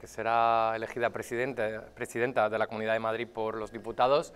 que será elegida presidenta, presidenta de la Comunidad de Madrid por los diputados.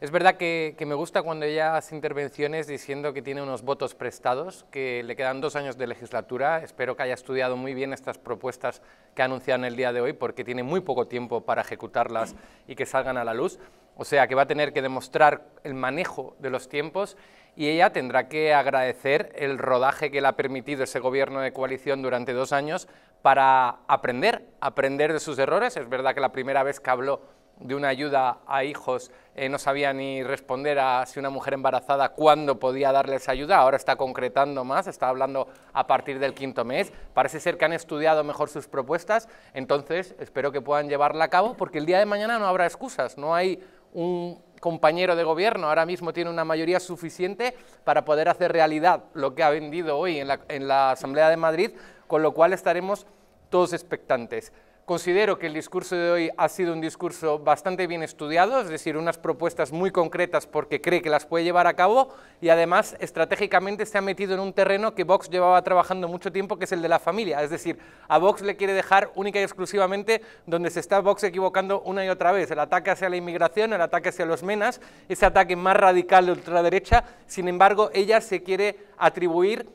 Es verdad que, que, me gusta cuando ella hace intervenciones diciendo que tiene unos votos prestados, que le quedan dos años de legislatura. Espero que haya estudiado muy bien estas propuestas que ha anunciado en el día de hoy, porque tiene muy poco tiempo para ejecutarlas y que salgan a la luz. O sea, que va a tener que demostrar el manejo de los tiempos y ella tendrá que agradecer el rodaje que le ha permitido ese gobierno de coalición durante dos años para aprender, aprender de sus errores. Es verdad que la primera vez que habló de una ayuda a hijos eh, no sabía ni responder a si una mujer embarazada cuándo podía darles ayuda, ahora está concretando más, está hablando a partir del quinto mes, parece ser que han estudiado mejor sus propuestas, entonces espero que puedan llevarla a cabo porque el día de mañana no habrá excusas, no hay un compañero de gobierno, ahora mismo tiene una mayoría suficiente para poder hacer realidad lo que ha vendido hoy en la Asamblea de Madrid con lo cual estaremos todos expectantes. Considero que el discurso de hoy ha sido un discurso bastante bien estudiado, es decir, unas propuestas muy concretas porque cree que las puede llevar a cabo y además estratégicamente se ha metido en un terreno que Vox llevaba trabajando mucho tiempo, que es el de la familia. Es decir, a Vox le quiere dejar única y exclusivamente donde se está Vox equivocando una y otra vez, el ataque hacia la inmigración, el ataque hacia los menas, ese ataque más radical de ultraderecha. Sin embargo, ella se quiere atribuir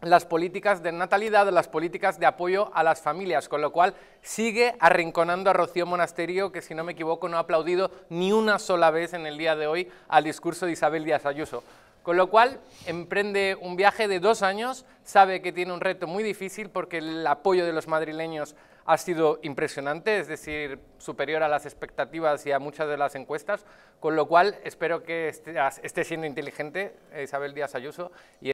las políticas de natalidad, las políticas de apoyo a las familias, con lo cual sigue arrinconando a Rocío Monasterio, que si no me equivoco no ha aplaudido ni una sola vez en el día de hoy al discurso de Isabel Díaz Ayuso. Con lo cual emprende un viaje de dos años, sabe que tiene un reto muy difícil porque el apoyo de los madrileños ha sido impresionante, es decir, superior a las expectativas y a muchas de las encuestas, con lo cual espero que esté, siendo inteligente eh, Isabel Díaz Ayuso. Y